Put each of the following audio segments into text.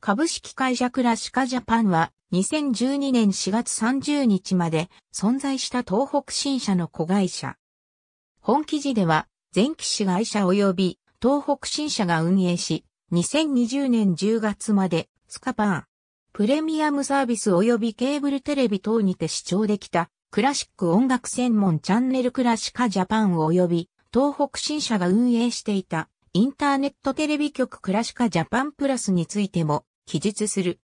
株式会社クラシカジャパンは2012年4月30日まで存在した東北新社の子会社。本記事では前期市会社及び東北新社が運営し2020年10月までスカパン、プレミアムサービス及びケーブルテレビ等にて視聴できたクラシック音楽専門チャンネルクラシカジャパン及び東北新社が運営していたインターネットテレビ局クラシカジャパンプラスについても記述する。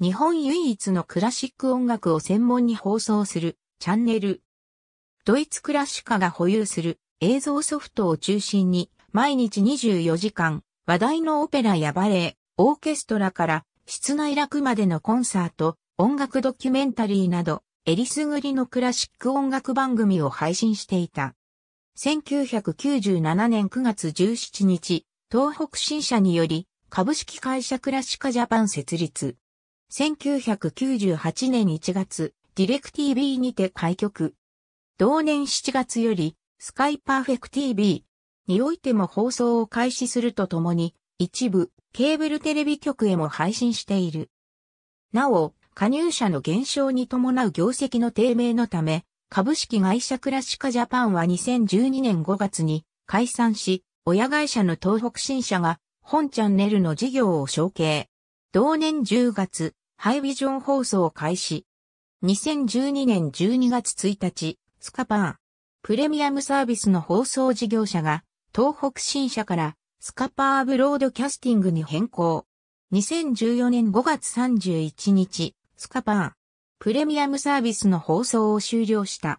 日本唯一のクラシック音楽を専門に放送するチャンネル。ドイツクラシカが保有する映像ソフトを中心に毎日24時間話題のオペラやバレエ、オーケストラから室内楽までのコンサート、音楽ドキュメンタリーなどえりすぐりのクラシック音楽番組を配信していた。1997年9月17日、東北新社により、株式会社クラシカジャパン設立。1998年1月、ディレク TV にて開局。同年7月より、スカイパーフェク TV においても放送を開始するとともに、一部、ケーブルテレビ局へも配信している。なお、加入者の減少に伴う業績の低迷のため、株式会社クラシカジャパンは2012年5月に解散し、親会社の東北新社が本チャンネルの事業を承継。同年10月、ハイビジョン放送を開始。2012年12月1日、スカパン。プレミアムサービスの放送事業者が、東北新社からスカパーブロードキャスティングに変更。2014年5月31日、スカパン。プレミアムサービスの放送を終了した。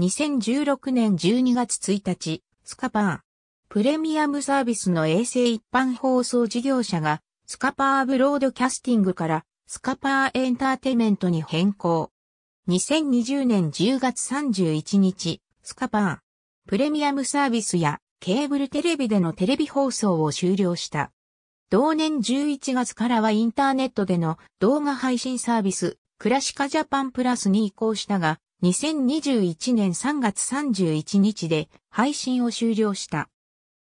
2016年12月1日、スカパー。プレミアムサービスの衛星一般放送事業者が、スカパーブロードキャスティングから、スカパーエンターテイメントに変更。2020年10月31日、スカパー。プレミアムサービスやケーブルテレビでのテレビ放送を終了した。同年11月からはインターネットでの動画配信サービス、クラシカジャパンプラスに移行したが、2021年3月31日で配信を終了した。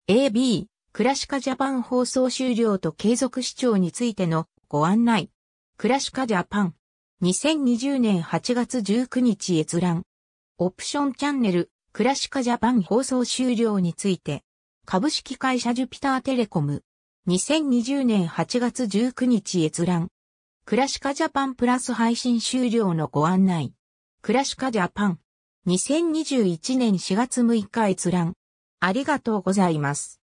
AB、クラシカジャパン放送終了と継続視聴についてのご案内。クラシカジャパン。2020年8月19日閲覧。オプションチャンネル、クラシカジャパン放送終了について。株式会社ジュピターテレコム。2020年8月19日閲覧。クラシカジャパンプラス配信終了のご案内。クラシカジャパン。2021年4月6日閲覧。ありがとうございます。